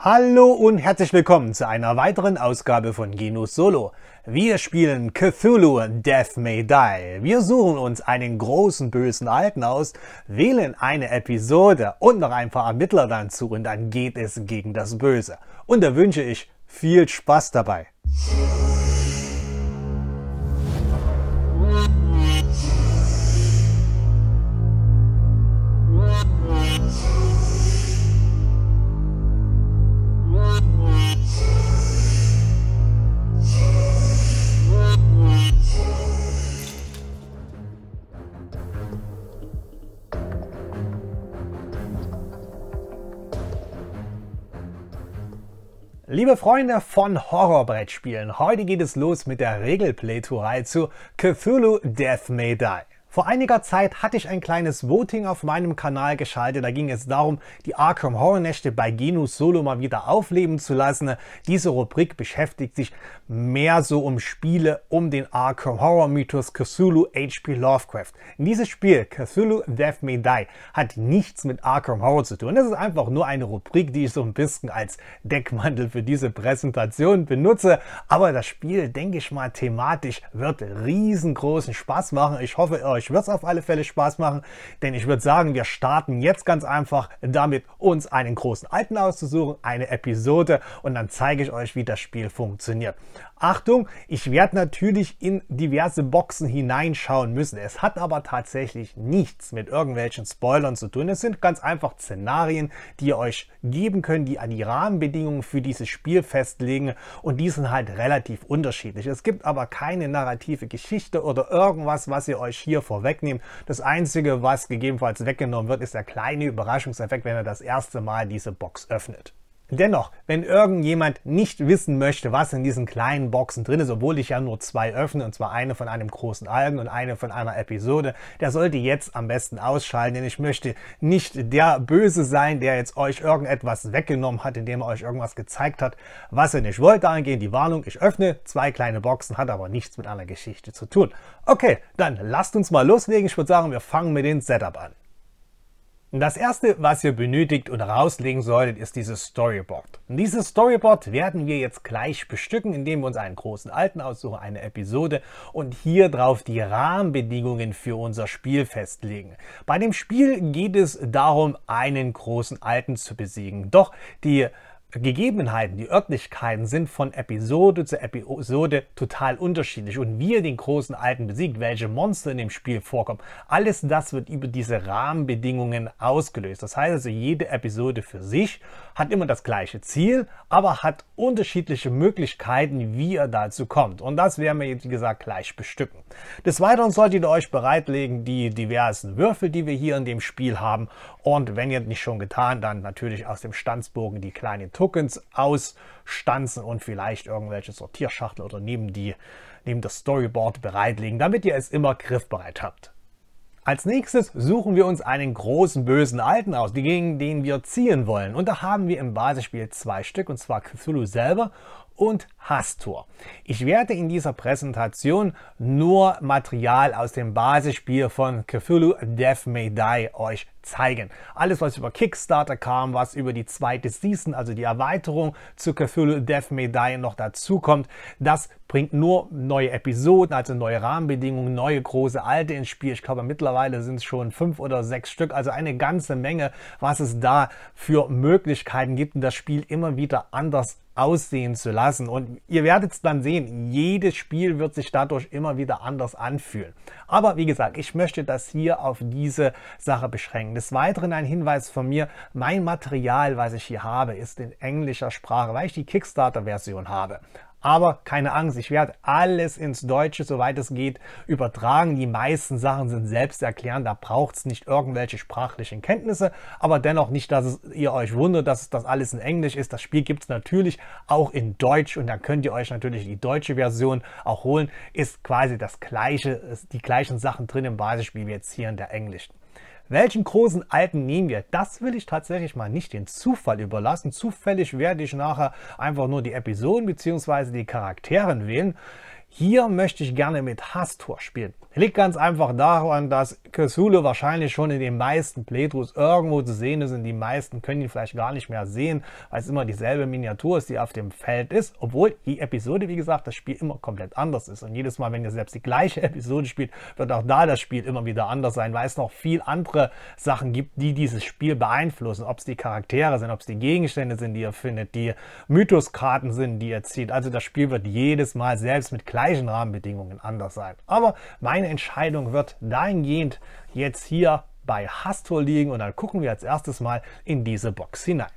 Hallo und herzlich willkommen zu einer weiteren Ausgabe von Genus Solo. Wir spielen Cthulhu Death May Die. Wir suchen uns einen großen bösen Alten aus, wählen eine Episode und noch ein paar Ermittler dazu und dann geht es gegen das Böse. Und da wünsche ich viel Spaß dabei. Liebe Freunde von Horrorbrettspielen, heute geht es los mit der Regelplay-Tour zu Cthulhu Death May Die. Vor einiger Zeit hatte ich ein kleines Voting auf meinem Kanal geschaltet. Da ging es darum, die Arkham Horror Nächte bei Genus Solo mal wieder aufleben zu lassen. Diese Rubrik beschäftigt sich mehr so um Spiele um den Arkham Horror Mythos Cthulhu H.P. Lovecraft. Dieses Spiel, Cthulhu Death May Die, hat nichts mit Arkham Horror zu tun. Es ist einfach nur eine Rubrik, die ich so ein bisschen als Deckmantel für diese Präsentation benutze. Aber das Spiel, denke ich mal, thematisch wird riesengroßen Spaß machen. Ich hoffe, ihr euch wird es auf alle Fälle Spaß machen, denn ich würde sagen, wir starten jetzt ganz einfach damit, uns einen großen Alten auszusuchen, eine Episode und dann zeige ich euch, wie das Spiel funktioniert. Achtung, ich werde natürlich in diverse Boxen hineinschauen müssen. Es hat aber tatsächlich nichts mit irgendwelchen Spoilern zu tun. Es sind ganz einfach Szenarien, die ihr euch geben könnt, die an die Rahmenbedingungen für dieses Spiel festlegen und die sind halt relativ unterschiedlich. Es gibt aber keine narrative Geschichte oder irgendwas, was ihr euch hier vorwegnehmt. Das Einzige, was gegebenenfalls weggenommen wird, ist der kleine Überraschungseffekt, wenn ihr das erste Mal diese Box öffnet. Dennoch, wenn irgendjemand nicht wissen möchte, was in diesen kleinen Boxen drin ist, obwohl ich ja nur zwei öffne, und zwar eine von einem großen Album und eine von einer Episode, der sollte jetzt am besten ausschalten, denn ich möchte nicht der Böse sein, der jetzt euch irgendetwas weggenommen hat, indem er euch irgendwas gezeigt hat, was er nicht wollte. Dahingehend die Warnung, ich öffne zwei kleine Boxen, hat aber nichts mit einer Geschichte zu tun. Okay, dann lasst uns mal loslegen. Ich würde sagen, wir fangen mit dem Setup an. Das erste, was ihr benötigt und rauslegen solltet, ist dieses Storyboard. Und dieses Storyboard werden wir jetzt gleich bestücken, indem wir uns einen großen Alten aussuchen, eine Episode und hier drauf die Rahmenbedingungen für unser Spiel festlegen. Bei dem Spiel geht es darum, einen großen Alten zu besiegen. Doch die Gegebenheiten, die Örtlichkeiten sind von Episode zu Episode total unterschiedlich und wie ihr den großen Alten besiegt, welche Monster in dem Spiel vorkommen, alles das wird über diese Rahmenbedingungen ausgelöst. Das heißt also, jede Episode für sich hat immer das gleiche Ziel, aber hat unterschiedliche Möglichkeiten, wie ihr dazu kommt. Und das werden wir jetzt, wie gesagt, gleich bestücken. Des Weiteren solltet ihr euch bereitlegen, die diversen Würfel, die wir hier in dem Spiel haben. Und wenn ihr nicht schon getan, dann natürlich aus dem Stanzbogen die kleinen Tokens ausstanzen und vielleicht irgendwelche Sortierschachtel oder neben, die, neben das Storyboard bereitlegen, damit ihr es immer griffbereit habt. Als nächstes suchen wir uns einen großen bösen Alten aus, gegen den wir ziehen wollen. Und da haben wir im Basisspiel zwei Stück, und zwar Cthulhu selber und Hastur. Ich werde in dieser Präsentation nur Material aus dem Basisspiel von Cthulhu Death May Die euch zeigen. Alles, was über Kickstarter kam, was über die zweite Season, also die Erweiterung zu Cthulhu Death Medaille Die noch dazukommt, das bringt nur neue Episoden, also neue Rahmenbedingungen, neue große alte ins Spiel. Ich glaube, mittlerweile sind es schon fünf oder sechs Stück, also eine ganze Menge, was es da für Möglichkeiten gibt und das Spiel immer wieder anders aussehen zu lassen. Und ihr werdet es dann sehen, jedes Spiel wird sich dadurch immer wieder anders anfühlen. Aber wie gesagt, ich möchte das hier auf diese Sache beschränken. Des Weiteren ein Hinweis von mir, mein Material, was ich hier habe, ist in englischer Sprache, weil ich die Kickstarter-Version habe. Aber keine Angst, ich werde alles ins Deutsche, soweit es geht, übertragen. Die meisten Sachen sind selbsterklärend, da braucht es nicht irgendwelche sprachlichen Kenntnisse. Aber dennoch nicht, dass es, ihr euch wundert, dass das alles in Englisch ist. Das Spiel gibt es natürlich auch in Deutsch und da könnt ihr euch natürlich die deutsche Version auch holen. Ist quasi das gleiche, die gleichen Sachen drin im Basisspiel wie jetzt hier in der englischen. Welchen großen Alten nehmen wir? Das will ich tatsächlich mal nicht den Zufall überlassen. Zufällig werde ich nachher einfach nur die Episoden bzw. die Charakteren wählen. Hier möchte ich gerne mit Hastor spielen. Liegt ganz einfach daran, dass Cthulhu wahrscheinlich schon in den meisten Playthroughs irgendwo zu sehen ist und die meisten können ihn vielleicht gar nicht mehr sehen, weil es immer dieselbe Miniatur ist, die auf dem Feld ist, obwohl die Episode, wie gesagt, das Spiel immer komplett anders ist. Und jedes Mal, wenn ihr selbst die gleiche Episode spielt, wird auch da das Spiel immer wieder anders sein, weil es noch viel andere Sachen gibt, die dieses Spiel beeinflussen. Ob es die Charaktere sind, ob es die Gegenstände sind, die ihr findet, die Mythoskarten sind, die ihr zieht. Also das Spiel wird jedes Mal selbst mit kleinen gleichen Rahmenbedingungen anders sein. Aber meine Entscheidung wird dahingehend jetzt hier bei Hastor liegen und dann gucken wir als erstes mal in diese Box hinein.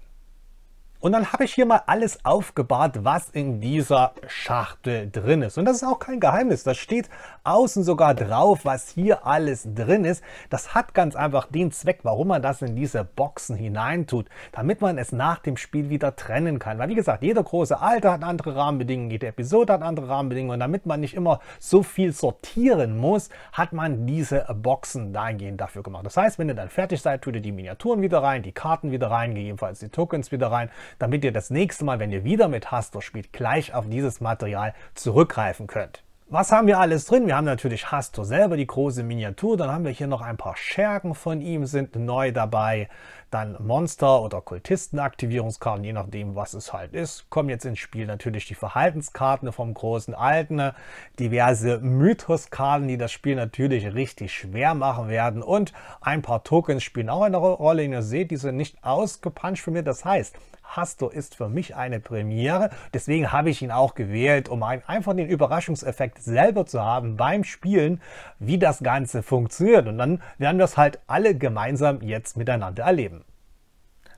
Und dann habe ich hier mal alles aufgebahrt, was in dieser Schachtel drin ist. Und das ist auch kein Geheimnis. Das steht außen sogar drauf, was hier alles drin ist. Das hat ganz einfach den Zweck, warum man das in diese Boxen hineintut, damit man es nach dem Spiel wieder trennen kann. Weil wie gesagt, jeder große Alter hat andere Rahmenbedingungen, jede Episode hat andere Rahmenbedingungen. Und damit man nicht immer so viel sortieren muss, hat man diese Boxen dahingehend dafür gemacht. Das heißt, wenn ihr dann fertig seid, tut ihr die Miniaturen wieder rein, die Karten wieder rein, gegebenenfalls die Tokens wieder rein damit ihr das nächste Mal, wenn ihr wieder mit Hastor spielt, gleich auf dieses Material zurückgreifen könnt. Was haben wir alles drin? Wir haben natürlich Hastor selber, die große Miniatur. Dann haben wir hier noch ein paar Schergen von ihm sind neu dabei. Dann Monster- oder Kultistenaktivierungskarten, je nachdem, was es halt ist. Kommen jetzt ins Spiel natürlich die Verhaltenskarten vom großen Alten, diverse Mythoskarten, die das Spiel natürlich richtig schwer machen werden. Und ein paar Tokens spielen auch eine Rolle. ihr seht, die sind nicht ausgepanscht für mir. Das heißt, Hastor ist für mich eine Premiere. Deswegen habe ich ihn auch gewählt, um einfach den Überraschungseffekt selber zu haben beim Spielen, wie das Ganze funktioniert. Und dann werden wir es halt alle gemeinsam jetzt miteinander erleben.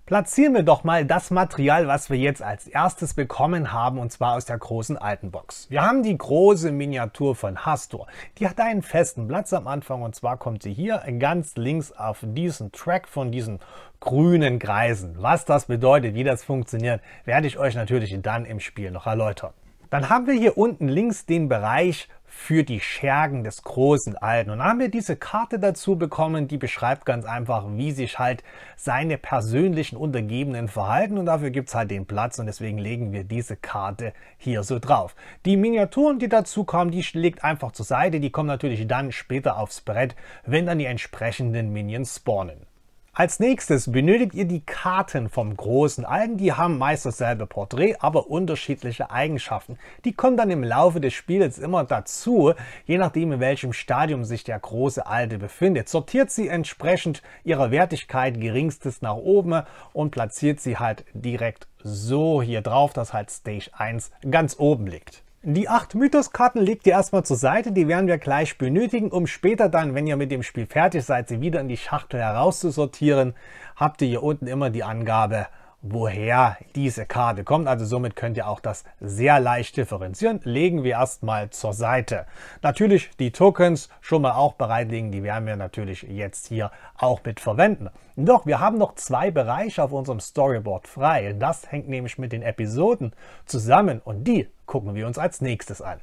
Platzieren wir doch mal das Material, was wir jetzt als erstes bekommen haben, und zwar aus der großen alten Box. Wir haben die große Miniatur von Hastor. Die hat einen festen Platz am Anfang, und zwar kommt sie hier ganz links auf diesen Track von diesen grünen Kreisen. Was das bedeutet, wie das funktioniert, werde ich euch natürlich dann im Spiel noch erläutern. Dann haben wir hier unten links den Bereich für die Schergen des großen Alten. Und dann haben wir diese Karte dazu bekommen, die beschreibt ganz einfach, wie sich halt seine persönlichen Untergebenen verhalten. Und dafür gibt es halt den Platz und deswegen legen wir diese Karte hier so drauf. Die Miniaturen, die dazu kommen, die legt einfach zur Seite. Die kommen natürlich dann später aufs Brett, wenn dann die entsprechenden Minions spawnen. Als nächstes benötigt ihr die Karten vom großen Alten. Die haben meist dasselbe Porträt, aber unterschiedliche Eigenschaften. Die kommen dann im Laufe des Spiels immer dazu, je nachdem in welchem Stadium sich der große Alte befindet. Sortiert sie entsprechend ihrer Wertigkeit geringstes nach oben und platziert sie halt direkt so hier drauf, dass halt Stage 1 ganz oben liegt. Die 8 Mythos-Karten legt ihr erstmal zur Seite, die werden wir gleich benötigen, um später dann, wenn ihr mit dem Spiel fertig seid, sie wieder in die Schachtel herauszusortieren, habt ihr hier unten immer die Angabe woher diese Karte kommt. Also somit könnt ihr auch das sehr leicht differenzieren. Legen wir erstmal zur Seite. Natürlich die Tokens schon mal auch bereitlegen. Die werden wir natürlich jetzt hier auch mit verwenden. Doch, wir haben noch zwei Bereiche auf unserem Storyboard frei. Das hängt nämlich mit den Episoden zusammen und die gucken wir uns als nächstes an.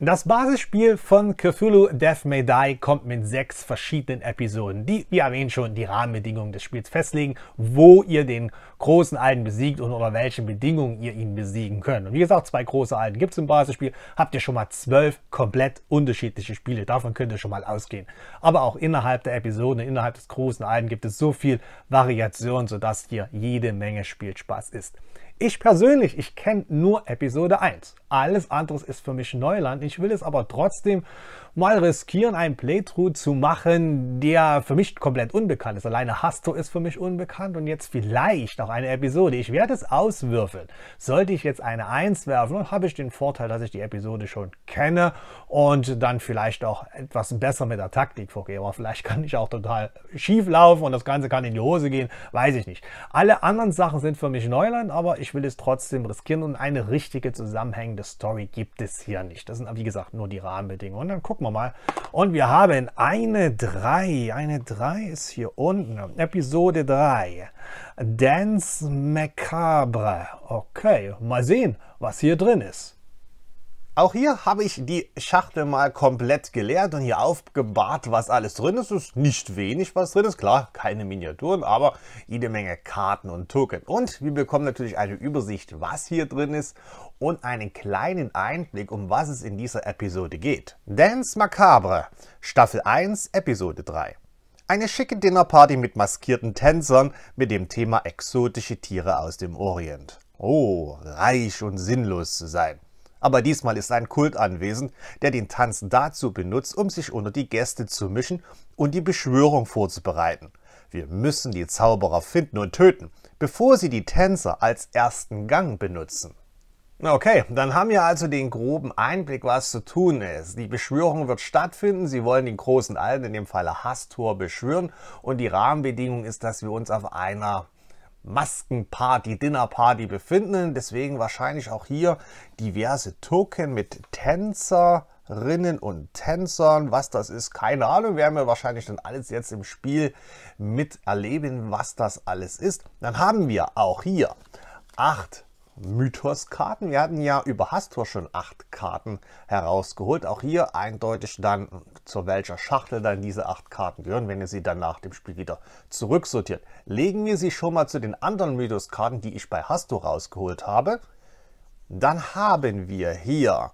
Das Basisspiel von Cthulhu Death May Die kommt mit sechs verschiedenen Episoden, die, wie erwähnt schon, die Rahmenbedingungen des Spiels festlegen, wo ihr den großen Alten besiegt und unter welchen Bedingungen ihr ihn besiegen könnt. Und wie gesagt, zwei große Alten gibt es im Basisspiel, habt ihr schon mal zwölf komplett unterschiedliche Spiele, davon könnt ihr schon mal ausgehen. Aber auch innerhalb der Episode, innerhalb des großen Alten gibt es so viel Variation, sodass hier jede Menge Spielspaß ist. Ich persönlich, ich kenne nur Episode 1, alles andere ist für mich Neuland. Ich will es aber trotzdem mal riskieren, einen Playthrough zu machen, der für mich komplett unbekannt ist. Alleine Hasto ist für mich unbekannt und jetzt vielleicht auch eine Episode. Ich werde es auswürfeln. Sollte ich jetzt eine 1 werfen, dann habe ich den Vorteil, dass ich die Episode schon kenne und dann vielleicht auch etwas besser mit der Taktik vorgehe. Aber vielleicht kann ich auch total schief laufen und das Ganze kann in die Hose gehen. Weiß ich nicht. Alle anderen Sachen sind für mich Neuland, aber ich will es trotzdem riskieren und eine richtige zusammenhängende Story gibt es hier nicht. Das sind, wie gesagt, nur die Rahmenbedingungen. Und dann gucken wir mal. Und wir haben eine 3. Eine 3 ist hier unten. Episode 3. Dance Macabre. Okay, mal sehen, was hier drin ist. Auch hier habe ich die Schachtel mal komplett geleert und hier aufgebahrt, was alles drin ist. Es ist nicht wenig, was drin ist. Klar, keine Miniaturen, aber jede Menge Karten und Token. Und wir bekommen natürlich eine Übersicht, was hier drin ist und einen kleinen Einblick, um was es in dieser Episode geht. Dance Macabre, Staffel 1, Episode 3. Eine schicke Dinnerparty mit maskierten Tänzern mit dem Thema exotische Tiere aus dem Orient. Oh, reich und sinnlos zu sein. Aber diesmal ist ein Kult anwesend, der den Tanz dazu benutzt, um sich unter die Gäste zu mischen und die Beschwörung vorzubereiten. Wir müssen die Zauberer finden und töten, bevor sie die Tänzer als ersten Gang benutzen. Okay, dann haben wir also den groben Einblick, was zu tun ist. Die Beschwörung wird stattfinden. Sie wollen den großen Alten, in dem Falle Hastor, beschwören. Und die Rahmenbedingung ist, dass wir uns auf einer Maskenparty, Dinnerparty befinden. Deswegen wahrscheinlich auch hier diverse Token mit Tänzer, Rinnen und Tänzern. Was das ist, keine Ahnung. Werden wir wahrscheinlich dann alles jetzt im Spiel miterleben, was das alles ist. Dann haben wir auch hier acht Mythos-Karten. Wir hatten ja über Hastor schon acht Karten herausgeholt. Auch hier eindeutig dann, zu welcher Schachtel dann diese acht Karten gehören, wenn ihr sie dann nach dem Spiel wieder zurücksortiert. Legen wir sie schon mal zu den anderen Mythos-Karten, die ich bei Hastor rausgeholt habe. Dann haben wir hier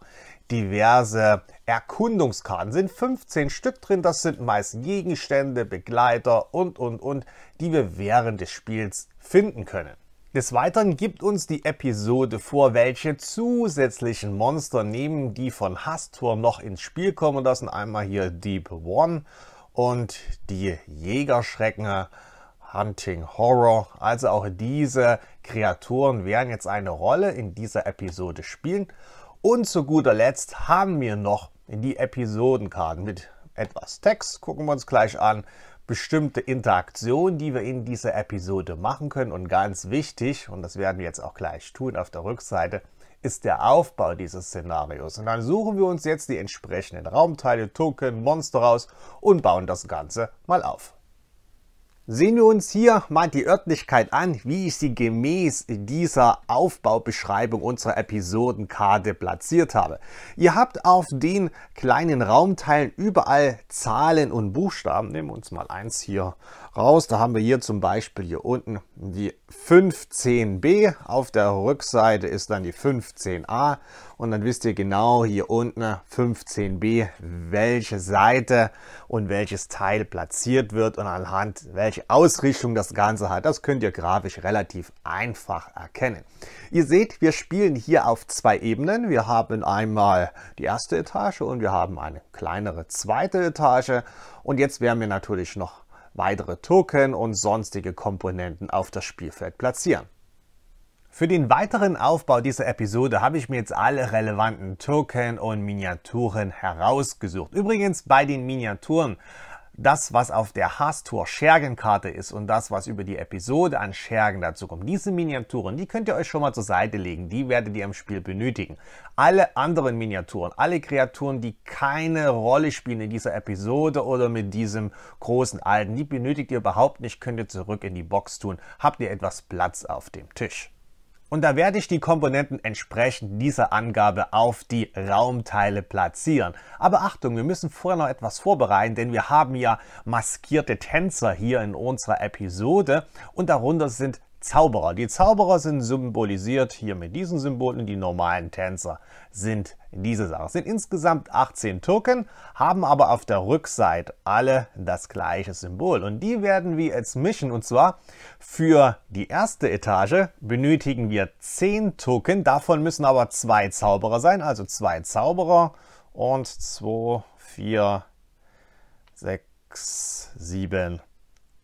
diverse Erkundungskarten. Sind 15 Stück drin, das sind meist Gegenstände, Begleiter und, und, und, die wir während des Spiels finden können. Des Weiteren gibt uns die Episode vor, welche zusätzlichen Monster neben die von Hastor noch ins Spiel kommen. Und das sind einmal hier Deep One und die Jägerschrecken Hunting Horror. Also auch diese Kreaturen werden jetzt eine Rolle in dieser Episode spielen. Und zu guter Letzt haben wir noch die Episodenkarten mit etwas Text. Gucken wir uns gleich an bestimmte Interaktion, die wir in dieser Episode machen können. Und ganz wichtig, und das werden wir jetzt auch gleich tun auf der Rückseite, ist der Aufbau dieses Szenarios. Und dann suchen wir uns jetzt die entsprechenden Raumteile, Token, Monster raus und bauen das Ganze mal auf. Sehen wir uns hier mal die Örtlichkeit an, wie ich sie gemäß dieser Aufbaubeschreibung unserer Episodenkarte platziert habe. Ihr habt auf den kleinen Raumteilen überall Zahlen und Buchstaben. Nehmen wir uns mal eins hier raus. Da haben wir hier zum Beispiel hier unten die 15b. Auf der Rückseite ist dann die 15a. Und dann wisst ihr genau hier unten 15b, welche Seite und welches Teil platziert wird und anhand welche Ausrichtung das Ganze hat. Das könnt ihr grafisch relativ einfach erkennen. Ihr seht, wir spielen hier auf zwei Ebenen. Wir haben einmal die erste Etage und wir haben eine kleinere zweite Etage. Und jetzt werden wir natürlich noch weitere Token und sonstige Komponenten auf das Spielfeld platzieren. Für den weiteren Aufbau dieser Episode habe ich mir jetzt alle relevanten Token und Miniaturen herausgesucht. Übrigens bei den Miniaturen das, was auf der Haastour Schergenkarte ist und das, was über die Episode an Schergen dazu kommt. Diese Miniaturen, die könnt ihr euch schon mal zur Seite legen. Die werdet ihr im Spiel benötigen. Alle anderen Miniaturen, alle Kreaturen, die keine Rolle spielen in dieser Episode oder mit diesem großen Alten, die benötigt ihr überhaupt nicht, könnt ihr zurück in die Box tun. Habt ihr etwas Platz auf dem Tisch. Und da werde ich die Komponenten entsprechend dieser Angabe auf die Raumteile platzieren. Aber Achtung, wir müssen vorher noch etwas vorbereiten, denn wir haben ja maskierte Tänzer hier in unserer Episode und darunter sind Zauberer. Die Zauberer sind symbolisiert hier mit diesen Symbolen. Die normalen Tänzer sind diese Sache. Es sind insgesamt 18 Türken, haben aber auf der Rückseite alle das gleiche Symbol. Und die werden wir jetzt mischen. Und zwar für die erste Etage benötigen wir 10 Türken. Davon müssen aber zwei Zauberer sein. Also zwei Zauberer und 2, 4, 6, 7,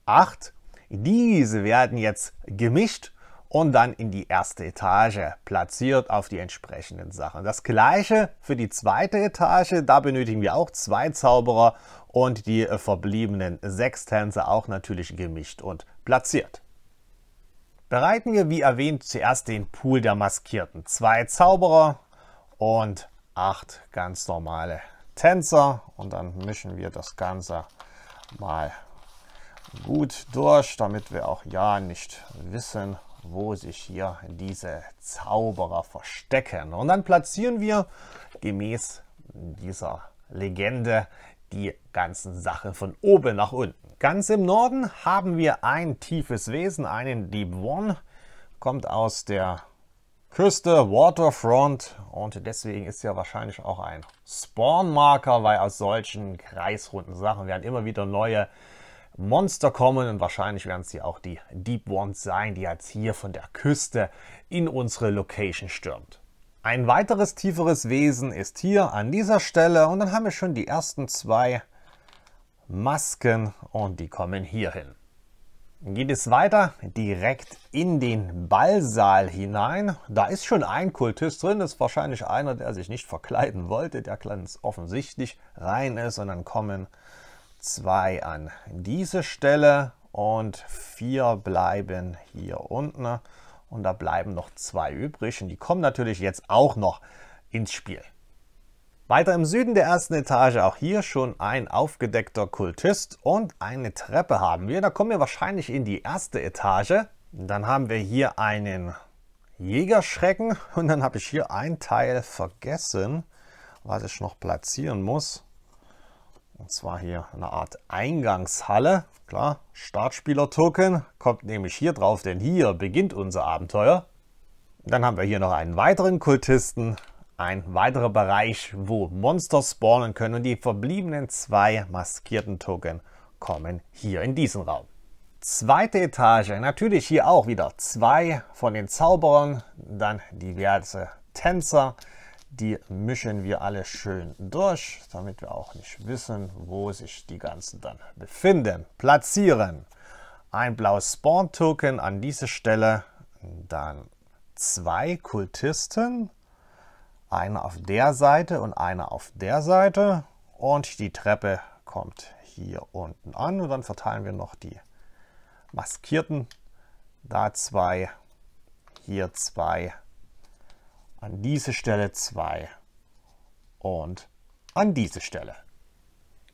8. Diese werden jetzt gemischt und dann in die erste Etage platziert auf die entsprechenden Sachen. Das gleiche für die zweite Etage, da benötigen wir auch zwei Zauberer und die äh, verbliebenen sechs Tänzer auch natürlich gemischt und platziert. Bereiten wir wie erwähnt zuerst den Pool der Maskierten. Zwei Zauberer und acht ganz normale Tänzer und dann mischen wir das Ganze mal gut durch, damit wir auch ja nicht wissen, wo sich hier diese Zauberer verstecken. Und dann platzieren wir gemäß dieser Legende die ganzen Sachen von oben nach unten. Ganz im Norden haben wir ein tiefes Wesen, einen Deep One, kommt aus der Küste, Waterfront und deswegen ist ja wahrscheinlich auch ein Spawnmarker, weil aus solchen kreisrunden Sachen werden immer wieder neue Monster kommen und wahrscheinlich werden es hier auch die Deep Ones sein, die jetzt hier von der Küste in unsere Location stürmt. Ein weiteres tieferes Wesen ist hier an dieser Stelle und dann haben wir schon die ersten zwei Masken und die kommen hier hin. Geht es weiter direkt in den Ballsaal hinein. Da ist schon ein Kultist drin, das ist wahrscheinlich einer, der sich nicht verkleiden wollte, der ganz offensichtlich rein ist und dann kommen 2 an diese Stelle und 4 bleiben hier unten. Und da bleiben noch zwei übrig und die kommen natürlich jetzt auch noch ins Spiel. Weiter im Süden der ersten Etage auch hier schon ein aufgedeckter Kultist und eine Treppe haben wir. Da kommen wir wahrscheinlich in die erste Etage. Dann haben wir hier einen Jägerschrecken und dann habe ich hier ein Teil vergessen, was ich noch platzieren muss. Und zwar hier eine Art Eingangshalle. Klar, Startspieler-Token kommt nämlich hier drauf, denn hier beginnt unser Abenteuer. Dann haben wir hier noch einen weiteren Kultisten, ein weiterer Bereich, wo Monster spawnen können und die verbliebenen zwei maskierten Token kommen hier in diesen Raum. Zweite Etage, natürlich hier auch wieder zwei von den Zauberern, dann diverse Tänzer, die mischen wir alle schön durch, damit wir auch nicht wissen, wo sich die ganzen dann befinden. Platzieren. Ein blaues Spawn-Token an diese Stelle. Dann zwei Kultisten. einer auf der Seite und einer auf der Seite. Und die Treppe kommt hier unten an. Und dann verteilen wir noch die maskierten. Da zwei, hier zwei, an diese Stelle 2 und an diese Stelle.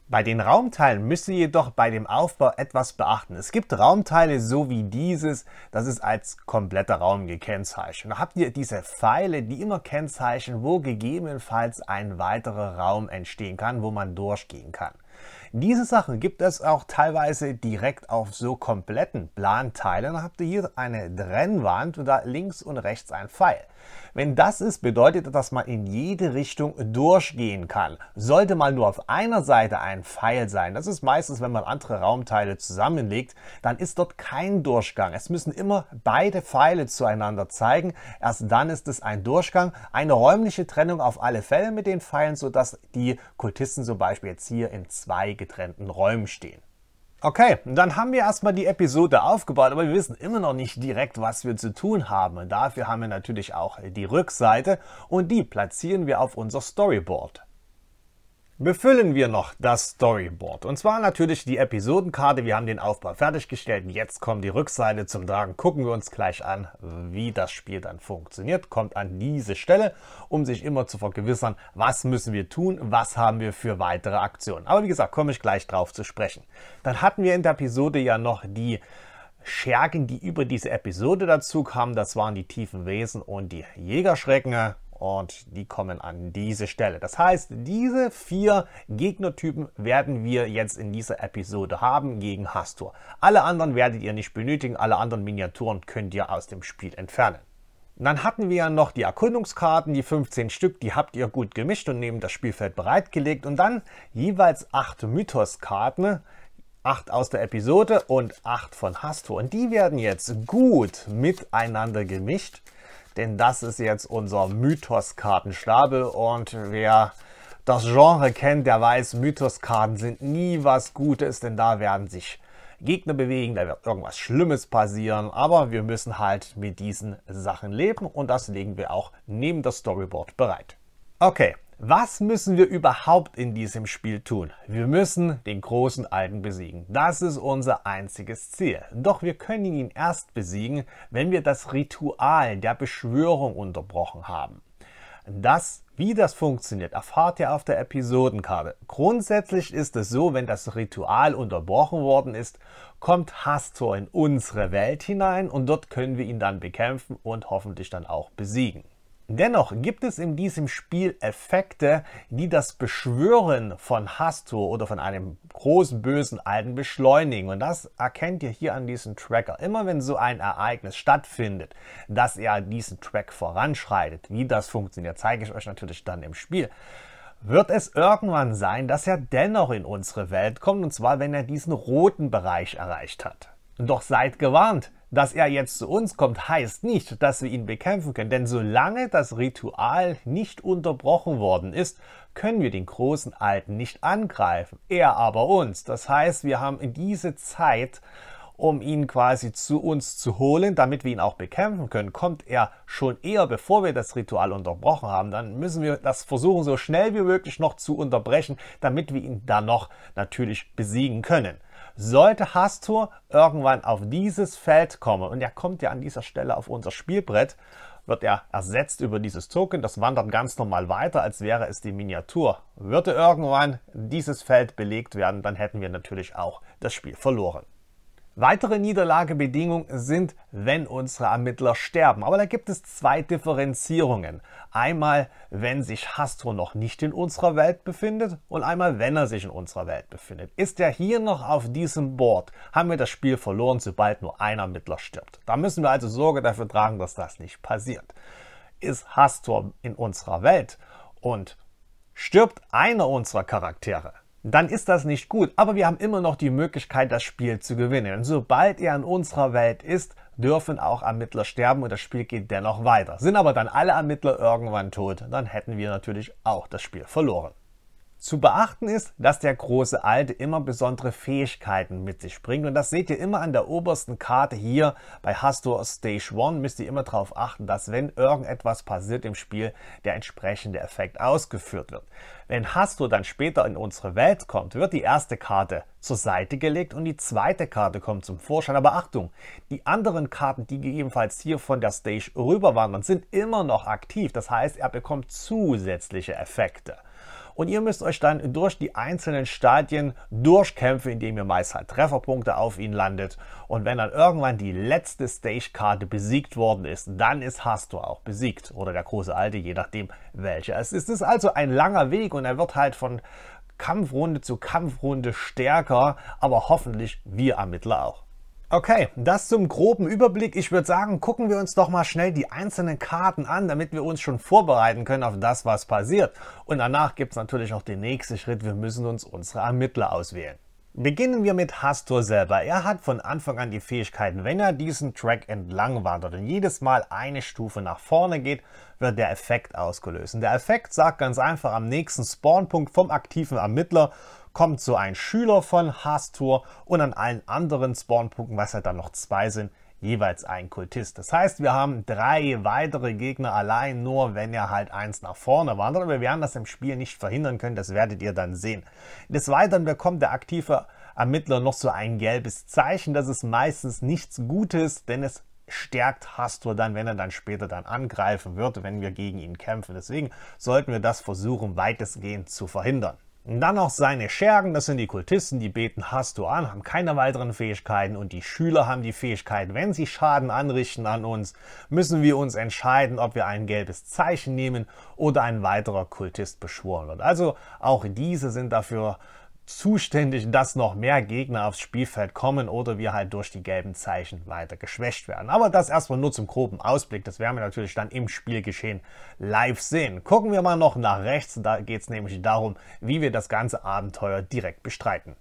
Bei den Raumteilen müsst ihr jedoch bei dem Aufbau etwas beachten. Es gibt Raumteile so wie dieses, das ist als kompletter Raum gekennzeichnet. Da habt ihr diese Pfeile, die immer kennzeichnen, wo gegebenenfalls ein weiterer Raum entstehen kann, wo man durchgehen kann. Diese Sachen gibt es auch teilweise direkt auf so kompletten Planteilen. Da habt ihr hier eine Trennwand und da links und rechts ein Pfeil. Wenn das ist, bedeutet, das, dass man in jede Richtung durchgehen kann. Sollte mal nur auf einer Seite ein Pfeil sein, das ist meistens, wenn man andere Raumteile zusammenlegt, dann ist dort kein Durchgang. Es müssen immer beide Pfeile zueinander zeigen. Erst dann ist es ein Durchgang. Eine räumliche Trennung auf alle Fälle mit den Pfeilen, sodass die Kultisten zum Beispiel jetzt hier in zwei getrennten Räumen stehen. Okay, dann haben wir erstmal die Episode aufgebaut, aber wir wissen immer noch nicht direkt, was wir zu tun haben. Dafür haben wir natürlich auch die Rückseite und die platzieren wir auf unser Storyboard befüllen wir noch das Storyboard. Und zwar natürlich die Episodenkarte. Wir haben den Aufbau fertiggestellt jetzt kommt die Rückseite zum Tragen. Gucken wir uns gleich an, wie das Spiel dann funktioniert. Kommt an diese Stelle, um sich immer zu vergewissern, was müssen wir tun, was haben wir für weitere Aktionen. Aber wie gesagt, komme ich gleich drauf zu sprechen. Dann hatten wir in der Episode ja noch die Schergen, die über diese Episode dazu kamen. Das waren die tiefen Wesen und die Jägerschrecken und die kommen an diese Stelle. Das heißt, diese vier Gegnertypen werden wir jetzt in dieser Episode haben gegen Hastur. Alle anderen werdet ihr nicht benötigen, alle anderen Miniaturen könnt ihr aus dem Spiel entfernen. dann hatten wir ja noch die Erkundungskarten, die 15 Stück, die habt ihr gut gemischt und neben das Spielfeld bereitgelegt. Und dann jeweils acht Mythoskarten, acht aus der Episode und acht von Hastur. Und die werden jetzt gut miteinander gemischt denn das ist jetzt unser Mythos-Kartenstapel und wer das Genre kennt, der weiß, Mythos-Karten sind nie was Gutes, denn da werden sich Gegner bewegen, da wird irgendwas Schlimmes passieren, aber wir müssen halt mit diesen Sachen leben und das legen wir auch neben das Storyboard bereit. Okay, was müssen wir überhaupt in diesem Spiel tun? Wir müssen den großen Alten besiegen. Das ist unser einziges Ziel. Doch wir können ihn erst besiegen, wenn wir das Ritual der Beschwörung unterbrochen haben. Das, wie das funktioniert, erfahrt ihr auf der Episodenkarte. Grundsätzlich ist es so, wenn das Ritual unterbrochen worden ist, kommt Hastor in unsere Welt hinein und dort können wir ihn dann bekämpfen und hoffentlich dann auch besiegen. Dennoch gibt es in diesem Spiel Effekte, die das Beschwören von Hastur oder von einem großen bösen Alten beschleunigen. Und das erkennt ihr hier an diesem Tracker. Immer wenn so ein Ereignis stattfindet, dass er diesen Track voranschreitet, wie das funktioniert, zeige ich euch natürlich dann im Spiel wird es irgendwann sein, dass er dennoch in unsere Welt kommt, und zwar wenn er diesen roten Bereich erreicht hat. Doch seid gewarnt, dass er jetzt zu uns kommt, heißt nicht, dass wir ihn bekämpfen können, denn solange das Ritual nicht unterbrochen worden ist, können wir den großen Alten nicht angreifen, er aber uns. Das heißt, wir haben diese Zeit, um ihn quasi zu uns zu holen, damit wir ihn auch bekämpfen können. Kommt er schon eher, bevor wir das Ritual unterbrochen haben, dann müssen wir das versuchen, so schnell wie möglich noch zu unterbrechen, damit wir ihn dann noch natürlich besiegen können. Sollte Hastur irgendwann auf dieses Feld kommen, und er kommt ja an dieser Stelle auf unser Spielbrett, wird er ersetzt über dieses Token. Das wandert ganz normal weiter, als wäre es die Miniatur. Würde irgendwann dieses Feld belegt werden, dann hätten wir natürlich auch das Spiel verloren. Weitere Niederlagebedingungen sind, wenn unsere Ermittler sterben. Aber da gibt es zwei Differenzierungen. Einmal, wenn sich Hastro noch nicht in unserer Welt befindet und einmal, wenn er sich in unserer Welt befindet. Ist er hier noch auf diesem Board, haben wir das Spiel verloren, sobald nur ein Ermittler stirbt. Da müssen wir also Sorge dafür tragen, dass das nicht passiert. Ist Hastor in unserer Welt und stirbt einer unserer Charaktere, dann ist das nicht gut. Aber wir haben immer noch die Möglichkeit, das Spiel zu gewinnen. Und sobald er in unserer Welt ist, dürfen auch Ermittler sterben und das Spiel geht dennoch weiter. Sind aber dann alle Ermittler irgendwann tot, dann hätten wir natürlich auch das Spiel verloren. Zu beachten ist, dass der große Alte immer besondere Fähigkeiten mit sich bringt und das seht ihr immer an der obersten Karte hier bei Hastor Stage 1. Müsst ihr immer darauf achten, dass wenn irgendetwas passiert im Spiel, der entsprechende Effekt ausgeführt wird. Wenn Hastor dann später in unsere Welt kommt, wird die erste Karte zur Seite gelegt und die zweite Karte kommt zum Vorschein. Aber Achtung, die anderen Karten, die gegebenenfalls hier von der Stage rüberwandern, sind immer noch aktiv. Das heißt, er bekommt zusätzliche Effekte. Und ihr müsst euch dann durch die einzelnen Stadien durchkämpfen, indem ihr meist halt Trefferpunkte auf ihn landet. Und wenn dann irgendwann die letzte Stage-Karte besiegt worden ist, dann ist Hastur auch besiegt. Oder der große Alte, je nachdem welcher. Es ist also ein langer Weg und er wird halt von Kampfrunde zu Kampfrunde stärker, aber hoffentlich wir Ermittler auch. Okay, das zum groben Überblick. Ich würde sagen, gucken wir uns doch mal schnell die einzelnen Karten an, damit wir uns schon vorbereiten können auf das, was passiert. Und danach gibt es natürlich noch den nächsten Schritt. Wir müssen uns unsere Ermittler auswählen. Beginnen wir mit Hastor selber. Er hat von Anfang an die Fähigkeiten, wenn er diesen Track entlang wandert und jedes Mal eine Stufe nach vorne geht, wird der Effekt ausgelöst. Und der Effekt sagt ganz einfach, am nächsten Spawnpunkt vom aktiven Ermittler kommt so ein Schüler von Hastur und an allen anderen Spawnpunkten, was halt dann noch zwei sind, jeweils ein Kultist. Das heißt, wir haben drei weitere Gegner allein, nur wenn ihr halt eins nach vorne wandert. Aber wir werden das im Spiel nicht verhindern können, das werdet ihr dann sehen. Des Weiteren bekommt der aktive Ermittler noch so ein gelbes Zeichen. Das ist meistens nichts Gutes, denn es stärkt Hastur dann, wenn er dann später dann angreifen wird, wenn wir gegen ihn kämpfen. Deswegen sollten wir das versuchen, weitestgehend zu verhindern. Und dann noch seine Schergen, das sind die Kultisten, die beten Hast du an, haben keine weiteren Fähigkeiten und die Schüler haben die Fähigkeit, wenn sie Schaden anrichten an uns, müssen wir uns entscheiden, ob wir ein gelbes Zeichen nehmen oder ein weiterer Kultist beschworen wird. Also auch diese sind dafür zuständig, dass noch mehr Gegner aufs Spielfeld kommen oder wir halt durch die gelben Zeichen weiter geschwächt werden. Aber das erstmal nur zum groben Ausblick. Das werden wir natürlich dann im Spielgeschehen live sehen. Gucken wir mal noch nach rechts. Da geht es nämlich darum, wie wir das ganze Abenteuer direkt bestreiten.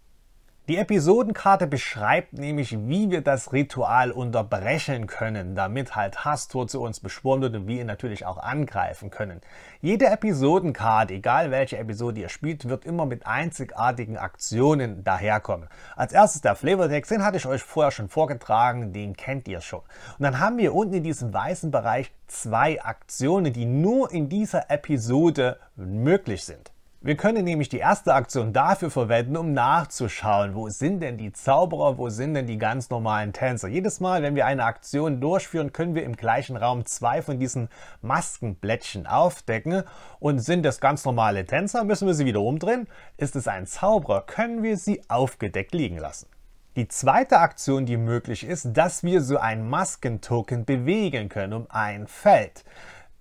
Die Episodenkarte beschreibt nämlich, wie wir das Ritual unterbrechen können, damit halt Hastor zu uns beschworen wird und wir ihn natürlich auch angreifen können. Jede Episodenkarte, egal welche Episode ihr spielt, wird immer mit einzigartigen Aktionen daherkommen. Als erstes der Flavortext, den hatte ich euch vorher schon vorgetragen, den kennt ihr schon. Und dann haben wir unten in diesem weißen Bereich zwei Aktionen, die nur in dieser Episode möglich sind. Wir können nämlich die erste Aktion dafür verwenden, um nachzuschauen, wo sind denn die Zauberer, wo sind denn die ganz normalen Tänzer. Jedes Mal, wenn wir eine Aktion durchführen, können wir im gleichen Raum zwei von diesen Maskenblättchen aufdecken. Und sind das ganz normale Tänzer, müssen wir sie wieder umdrehen. Ist es ein Zauberer, können wir sie aufgedeckt liegen lassen. Die zweite Aktion, die möglich ist, dass wir so ein Maskentoken bewegen können um ein Feld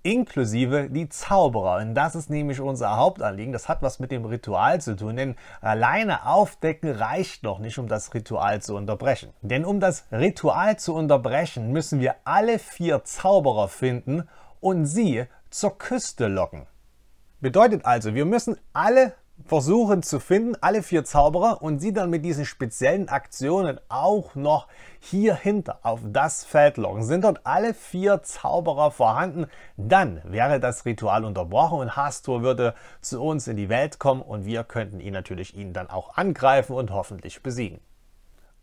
inklusive die Zauberer. Und das ist nämlich unser Hauptanliegen. Das hat was mit dem Ritual zu tun, denn alleine aufdecken reicht noch nicht, um das Ritual zu unterbrechen. Denn um das Ritual zu unterbrechen, müssen wir alle vier Zauberer finden und sie zur Küste locken. Bedeutet also, wir müssen alle versuchen zu finden, alle vier Zauberer und sie dann mit diesen speziellen Aktionen auch noch hier hinter auf das Feld locken. Sind dort alle vier Zauberer vorhanden, dann wäre das Ritual unterbrochen und Hastur würde zu uns in die Welt kommen und wir könnten ihn natürlich ihn dann auch angreifen und hoffentlich besiegen.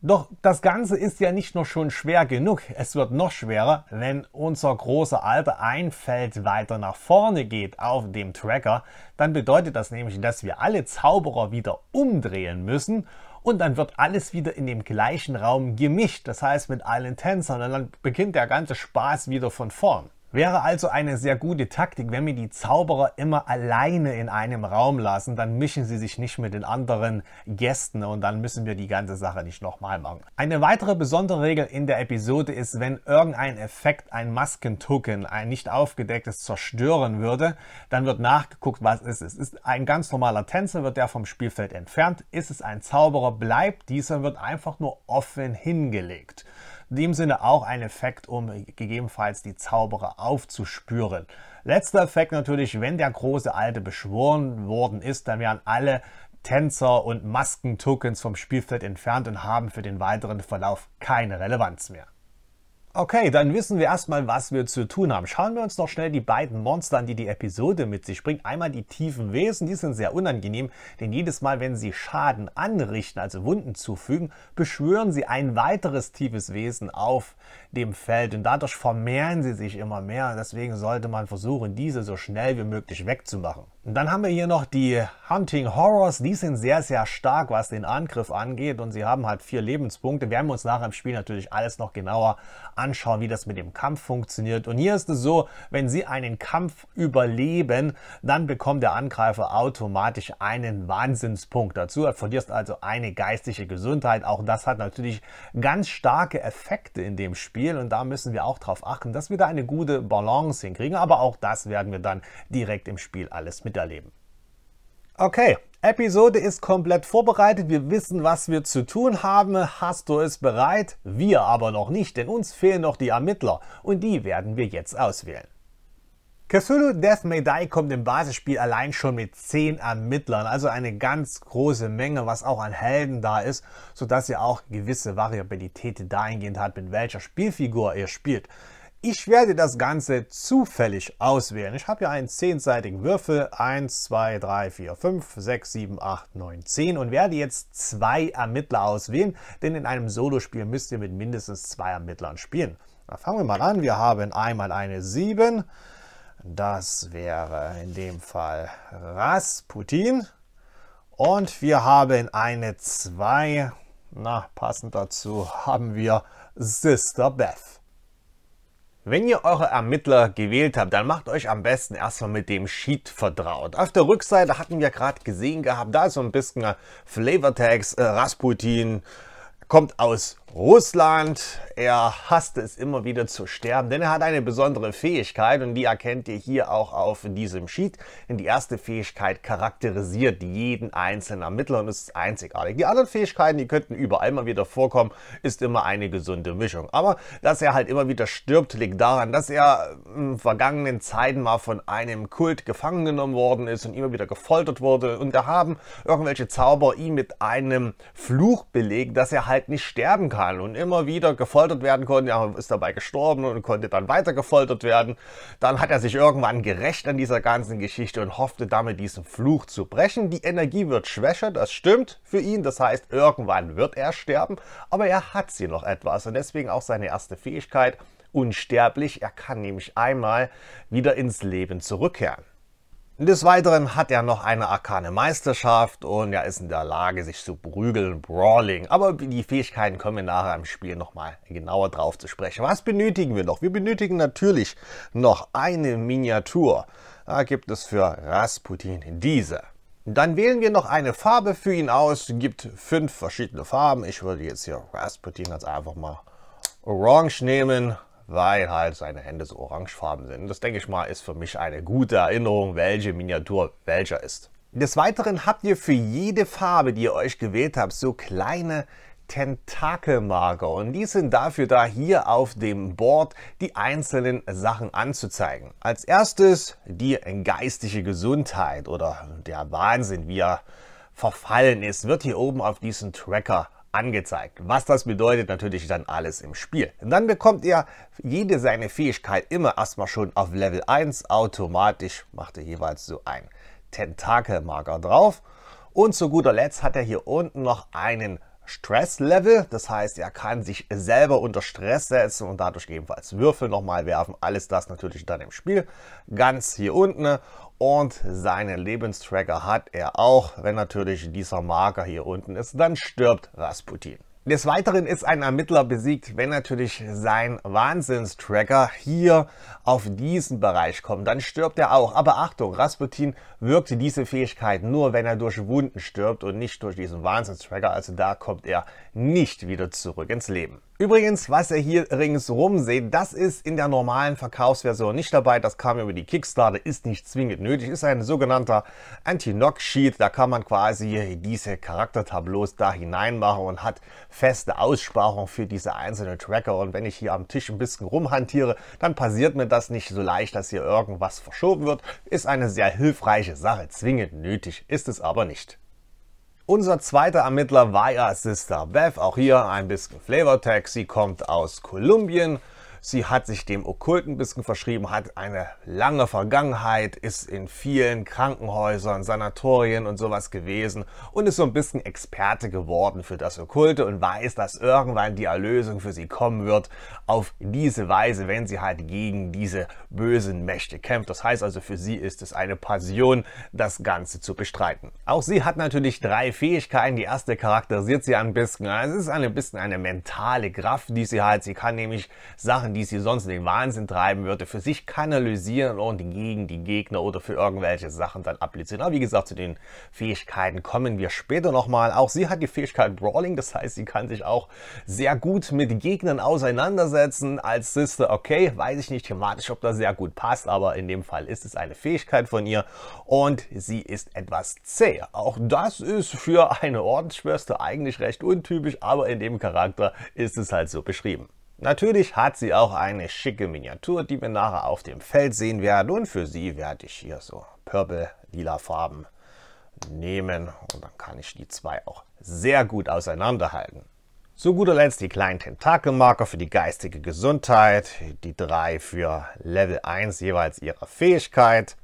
Doch das Ganze ist ja nicht nur schon schwer genug, es wird noch schwerer, wenn unser großer Alter ein Feld weiter nach vorne geht auf dem Tracker, dann bedeutet das nämlich, dass wir alle Zauberer wieder umdrehen müssen und dann wird alles wieder in dem gleichen Raum gemischt, das heißt mit allen Tänzern und dann beginnt der ganze Spaß wieder von vorn. Wäre also eine sehr gute Taktik, wenn wir die Zauberer immer alleine in einem Raum lassen, dann mischen sie sich nicht mit den anderen Gästen und dann müssen wir die ganze Sache nicht nochmal machen. Eine weitere besondere Regel in der Episode ist, wenn irgendein Effekt, ein Maskentoken, ein nicht aufgedecktes zerstören würde, dann wird nachgeguckt, was ist es. Ist ein ganz normaler Tänzer, wird der vom Spielfeld entfernt. Ist es ein Zauberer, bleibt dieser, wird einfach nur offen hingelegt. In dem Sinne auch ein Effekt, um gegebenenfalls die Zauberer aufzuspüren. Letzter Effekt natürlich, wenn der große Alte beschworen worden ist, dann werden alle Tänzer und Maskentokens vom Spielfeld entfernt und haben für den weiteren Verlauf keine Relevanz mehr. Okay, dann wissen wir erstmal, was wir zu tun haben. Schauen wir uns noch schnell die beiden Monster an, die die Episode mit sich bringt. Einmal die tiefen Wesen, die sind sehr unangenehm, denn jedes Mal, wenn sie Schaden anrichten, also Wunden zufügen, beschwören sie ein weiteres tiefes Wesen auf dem Feld. Und dadurch vermehren sie sich immer mehr. deswegen sollte man versuchen, diese so schnell wie möglich wegzumachen. Und dann haben wir hier noch die Hunting Horrors. Die sind sehr, sehr stark, was den Angriff angeht. Und sie haben halt vier Lebenspunkte. Werden wir uns nachher im Spiel natürlich alles noch genauer anschauen, wie das mit dem Kampf funktioniert. Und hier ist es so, wenn sie einen Kampf überleben, dann bekommt der Angreifer automatisch einen Wahnsinnspunkt dazu. Er verlierst also eine geistige Gesundheit. Auch das hat natürlich ganz starke Effekte in dem Spiel. Spiel und da müssen wir auch darauf achten, dass wir da eine gute Balance hinkriegen, aber auch das werden wir dann direkt im Spiel alles miterleben. Okay, Episode ist komplett vorbereitet. Wir wissen, was wir zu tun haben. hast du es bereit, wir aber noch nicht, denn uns fehlen noch die Ermittler und die werden wir jetzt auswählen. Cthulhu Death May Die kommt im Basisspiel allein schon mit 10 Ermittlern, also eine ganz große Menge, was auch an Helden da ist, sodass ihr auch gewisse Variabilität dahingehend habt, mit welcher Spielfigur ihr spielt. Ich werde das Ganze zufällig auswählen. Ich habe hier einen 10-seitigen Würfel, 1, 2, 3, 4, 5, 6, 7, 8, 9, 10 und werde jetzt zwei Ermittler auswählen, denn in einem Solospiel müsst ihr mit mindestens zwei Ermittlern spielen. Na, fangen wir mal an. Wir haben einmal eine 7, das wäre in dem Fall Rasputin. Und wir haben eine 2. Na, passend dazu haben wir Sister Beth. Wenn ihr eure Ermittler gewählt habt, dann macht euch am besten erstmal mit dem Sheet vertraut. Auf der Rückseite hatten wir gerade gesehen gehabt, da ist so ein bisschen Flavortext, äh, Rasputin kommt aus Russland. Er hasst es immer wieder zu sterben, denn er hat eine besondere Fähigkeit und die erkennt ihr hier auch auf diesem Sheet. Denn die erste Fähigkeit charakterisiert jeden einzelnen Ermittler und ist einzigartig. Die anderen Fähigkeiten, die könnten überall mal wieder vorkommen, ist immer eine gesunde Mischung. Aber dass er halt immer wieder stirbt, liegt daran, dass er in vergangenen Zeiten mal von einem Kult gefangen genommen worden ist und immer wieder gefoltert wurde. Und da haben irgendwelche Zauber ihn mit einem Fluch belegt, dass er halt nicht sterben kann kann und immer wieder gefoltert werden konnte. Er ist dabei gestorben und konnte dann weiter gefoltert werden. Dann hat er sich irgendwann gerecht an dieser ganzen Geschichte und hoffte damit, diesen Fluch zu brechen. Die Energie wird schwächer, das stimmt für ihn. Das heißt, irgendwann wird er sterben, aber er hat sie noch etwas und deswegen auch seine erste Fähigkeit unsterblich. Er kann nämlich einmal wieder ins Leben zurückkehren. Des Weiteren hat er noch eine arkane Meisterschaft und er ist in der Lage, sich zu prügeln, Brawling. Aber die Fähigkeiten kommen wir nachher im Spiel nochmal genauer drauf zu sprechen. Was benötigen wir noch? Wir benötigen natürlich noch eine Miniatur. Da gibt es für Rasputin diese. Dann wählen wir noch eine Farbe für ihn aus. Es gibt fünf verschiedene Farben. Ich würde jetzt hier Rasputin ganz einfach mal orange nehmen weil halt seine Hände so orangefarben sind. Das denke ich mal ist für mich eine gute Erinnerung, welche Miniatur welcher ist. Des Weiteren habt ihr für jede Farbe, die ihr euch gewählt habt, so kleine Tentakelmarker und die sind dafür da, hier auf dem Board die einzelnen Sachen anzuzeigen. Als erstes die geistige Gesundheit oder der Wahnsinn, wie er verfallen ist, wird hier oben auf diesen Tracker angezeigt. Was das bedeutet, natürlich dann alles im Spiel. Dann bekommt er jede seine Fähigkeit immer erstmal schon auf Level 1. Automatisch macht er jeweils so einen Tentakelmarker drauf. Und zu guter Letzt hat er hier unten noch einen Stresslevel. Das heißt, er kann sich selber unter Stress setzen und dadurch ebenfalls Würfel nochmal werfen. Alles das natürlich dann im Spiel. Ganz hier unten. Und seinen Lebenstracker hat er auch. Wenn natürlich dieser Marker hier unten ist, dann stirbt Rasputin. Des Weiteren ist ein Ermittler besiegt, wenn natürlich sein Wahnsinnstracker hier auf diesen Bereich kommt. Dann stirbt er auch. Aber Achtung, Rasputin wirkt diese Fähigkeit nur, wenn er durch Wunden stirbt und nicht durch diesen Wahnsinnstracker. also da kommt er nicht wieder zurück ins Leben. Übrigens, was ihr hier ringsrum seht, das ist in der normalen Verkaufsversion nicht dabei. Das kam über die Kickstarter, ist nicht zwingend nötig. Ist ein sogenannter Anti-Knock-Sheet. Da kann man quasi diese Charaktertableaus da hineinmachen und hat feste Aussparungen für diese einzelnen Tracker. Und wenn ich hier am Tisch ein bisschen rumhantiere, dann passiert mir das nicht so leicht, dass hier irgendwas verschoben wird. Ist eine sehr hilfreiche solche Sache zwingend nötig ist es aber nicht. Unser zweiter Ermittler war ja Sister Beth, auch hier ein bisschen Flavortext. Sie kommt aus Kolumbien Sie hat sich dem Okkulten ein bisschen verschrieben, hat eine lange Vergangenheit, ist in vielen Krankenhäusern, Sanatorien und sowas gewesen und ist so ein bisschen Experte geworden für das Okkulte und weiß, dass irgendwann die Erlösung für sie kommen wird auf diese Weise, wenn sie halt gegen diese bösen Mächte kämpft. Das heißt also, für sie ist es eine Passion, das Ganze zu bestreiten. Auch sie hat natürlich drei Fähigkeiten. Die erste charakterisiert sie ein bisschen. Es ist ein bisschen eine mentale Kraft, die sie hat. Sie kann nämlich Sachen, die sie sonst in den Wahnsinn treiben würde, für sich kanalisieren und gegen die Gegner oder für irgendwelche Sachen dann applizieren. Aber wie gesagt, zu den Fähigkeiten kommen wir später nochmal. Auch sie hat die Fähigkeit Brawling, das heißt, sie kann sich auch sehr gut mit Gegnern auseinandersetzen. Als Sister, okay, weiß ich nicht thematisch, ob das sehr gut passt, aber in dem Fall ist es eine Fähigkeit von ihr und sie ist etwas zäh. Auch das ist für eine Ordensschwester eigentlich recht untypisch, aber in dem Charakter ist es halt so beschrieben. Natürlich hat sie auch eine schicke Miniatur, die wir nachher auf dem Feld sehen werden. Und für sie werde ich hier so purple-lila Farben nehmen. Und dann kann ich die zwei auch sehr gut auseinanderhalten. Zu guter Letzt die kleinen Tentakelmarker für die geistige Gesundheit, die drei für Level 1 jeweils ihrer Fähigkeit,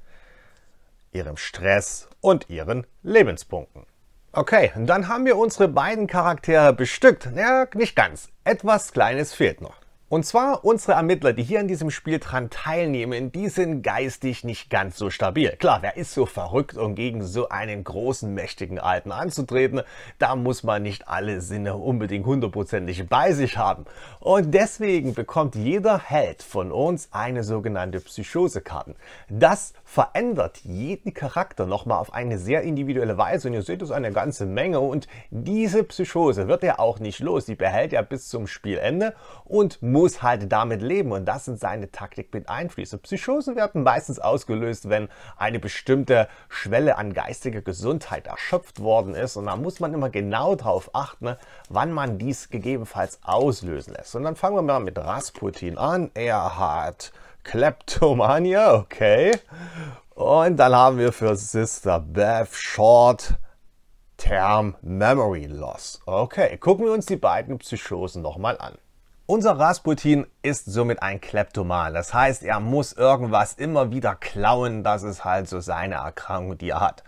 ihrem Stress und ihren Lebenspunkten. Okay, dann haben wir unsere beiden Charaktere bestückt. Ja, nicht ganz. Etwas Kleines fehlt noch. Und zwar unsere Ermittler, die hier an diesem Spiel dran teilnehmen, die sind geistig nicht ganz so stabil. Klar, wer ist so verrückt, um gegen so einen großen, mächtigen Alten anzutreten? Da muss man nicht alle Sinne unbedingt hundertprozentig bei sich haben. Und deswegen bekommt jeder Held von uns eine sogenannte Psychosekarte. Das verändert jeden Charakter nochmal auf eine sehr individuelle Weise und ihr seht es eine ganze Menge und diese Psychose wird er auch nicht los. Die behält er bis zum Spielende und muss muss halt damit leben und das in seine Taktik mit einfließen. Psychosen werden meistens ausgelöst, wenn eine bestimmte Schwelle an geistiger Gesundheit erschöpft worden ist und da muss man immer genau darauf achten, wann man dies gegebenenfalls auslösen lässt. Und dann fangen wir mal mit Rasputin an. Er hat Kleptomania, okay. Und dann haben wir für Sister Beth Short Term Memory Loss. Okay, gucken wir uns die beiden Psychosen nochmal an. Unser Rasputin ist somit ein Kleptoman. Das heißt, er muss irgendwas immer wieder klauen. Das ist halt so seine Erkrankung, die er hat.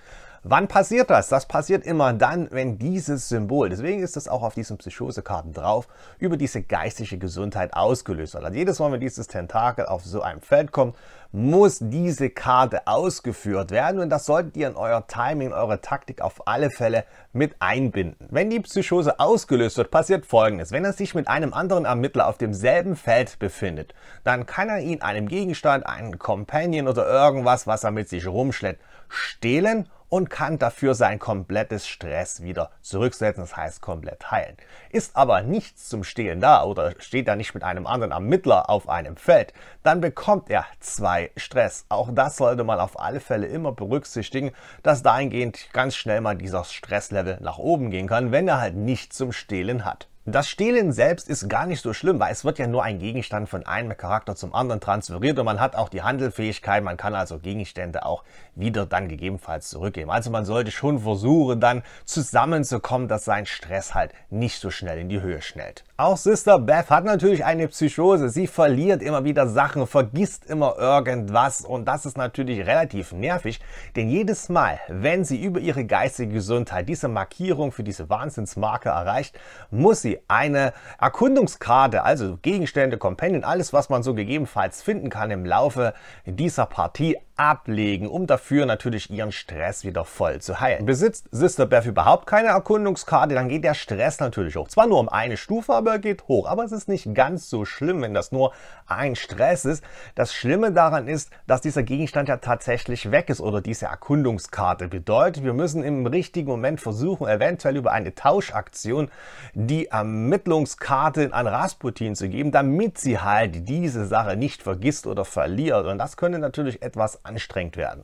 Wann passiert das? Das passiert immer dann, wenn dieses Symbol, deswegen ist das auch auf diesen Psychosekarten drauf, über diese geistige Gesundheit ausgelöst wird. Also jedes Mal, wenn dieses Tentakel auf so einem Feld kommt, muss diese Karte ausgeführt werden und das solltet ihr in euer Timing, in eure Taktik auf alle Fälle mit einbinden. Wenn die Psychose ausgelöst wird, passiert folgendes. Wenn er sich mit einem anderen Ermittler auf demselben Feld befindet, dann kann er ihn einem Gegenstand, einem Companion oder irgendwas, was er mit sich rumschlägt, stehlen und kann dafür sein komplettes Stress wieder zurücksetzen, das heißt komplett heilen. Ist aber nichts zum Stehlen da oder steht er nicht mit einem anderen Ermittler auf einem Feld, dann bekommt er zwei Stress. Auch das sollte man auf alle Fälle immer berücksichtigen, dass dahingehend ganz schnell mal dieser Stresslevel nach oben gehen kann, wenn er halt nichts zum Stehlen hat. Das Stehlen selbst ist gar nicht so schlimm, weil es wird ja nur ein Gegenstand von einem Charakter zum anderen transferiert und man hat auch die Handelfähigkeit, man kann also Gegenstände auch wieder dann gegebenenfalls zurückgeben. Also man sollte schon versuchen, dann zusammenzukommen, dass sein Stress halt nicht so schnell in die Höhe schnellt. Auch Sister Beth hat natürlich eine Psychose. Sie verliert immer wieder Sachen, vergisst immer irgendwas und das ist natürlich relativ nervig, denn jedes Mal, wenn sie über ihre geistige Gesundheit diese Markierung für diese Wahnsinnsmarke erreicht, muss sie eine Erkundungskarte, also Gegenstände, Companion, alles, was man so gegebenenfalls finden kann im Laufe dieser Partie ablegen, um dafür natürlich ihren Stress wieder voll zu heilen. Besitzt Sister Beth überhaupt keine Erkundungskarte, dann geht der Stress natürlich hoch. Zwar nur um eine Stufe, aber er geht hoch. Aber es ist nicht ganz so schlimm, wenn das nur ein Stress ist. Das Schlimme daran ist, dass dieser Gegenstand ja tatsächlich weg ist oder diese Erkundungskarte. Bedeutet, wir müssen im richtigen Moment versuchen, eventuell über eine Tauschaktion die Ermittlungskarte an Rasputin zu geben, damit sie halt diese Sache nicht vergisst oder verliert. Und das könnte natürlich etwas anstrengend werden.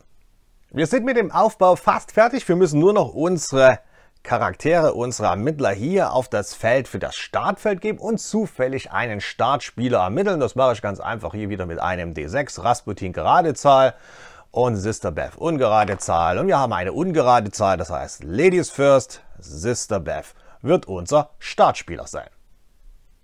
Wir sind mit dem Aufbau fast fertig. Wir müssen nur noch unsere Charaktere unserer Ermittler hier auf das Feld für das Startfeld geben und zufällig einen Startspieler ermitteln. Das mache ich ganz einfach hier wieder mit einem D6, Rasputin gerade Zahl und Sister Beth ungerade Zahl. Und wir haben eine ungerade Zahl, das heißt Ladies First, Sister Beth wird unser Startspieler sein.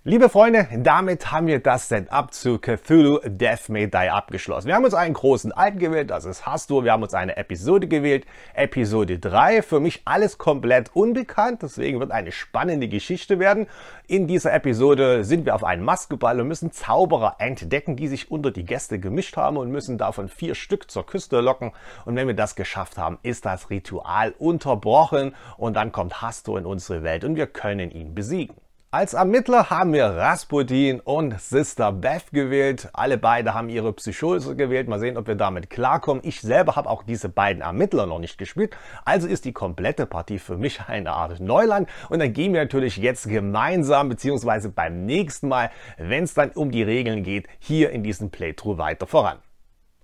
Liebe Freunde, damit haben wir das Setup zu Cthulhu Death May Die abgeschlossen. Wir haben uns einen großen Alten gewählt, das ist Hastur. Wir haben uns eine Episode gewählt, Episode 3. Für mich alles komplett unbekannt, deswegen wird eine spannende Geschichte werden. In dieser Episode sind wir auf einem Maskeball und müssen Zauberer entdecken, die sich unter die Gäste gemischt haben und müssen davon vier Stück zur Küste locken. Und wenn wir das geschafft haben, ist das Ritual unterbrochen und dann kommt Hastur in unsere Welt und wir können ihn besiegen. Als Ermittler haben wir Rasputin und Sister Beth gewählt. Alle beide haben ihre Psychose gewählt. Mal sehen, ob wir damit klarkommen. Ich selber habe auch diese beiden Ermittler noch nicht gespielt. Also ist die komplette Partie für mich eine Art Neuland. Und dann gehen wir natürlich jetzt gemeinsam, beziehungsweise beim nächsten Mal, wenn es dann um die Regeln geht, hier in diesem Playthrough weiter voran.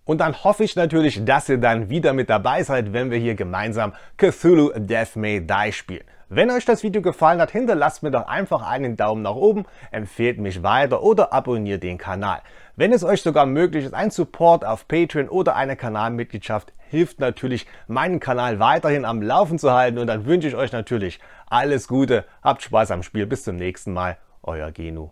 Und dann hoffe ich natürlich, dass ihr dann wieder mit dabei seid, wenn wir hier gemeinsam Cthulhu Death May Die spielen. Wenn euch das Video gefallen hat, hinterlasst mir doch einfach einen Daumen nach oben, empfehlt mich weiter oder abonniert den Kanal. Wenn es euch sogar möglich ist, ein Support auf Patreon oder eine Kanalmitgliedschaft hilft natürlich, meinen Kanal weiterhin am Laufen zu halten und dann wünsche ich euch natürlich alles Gute, habt Spaß am Spiel, bis zum nächsten Mal, euer Genu.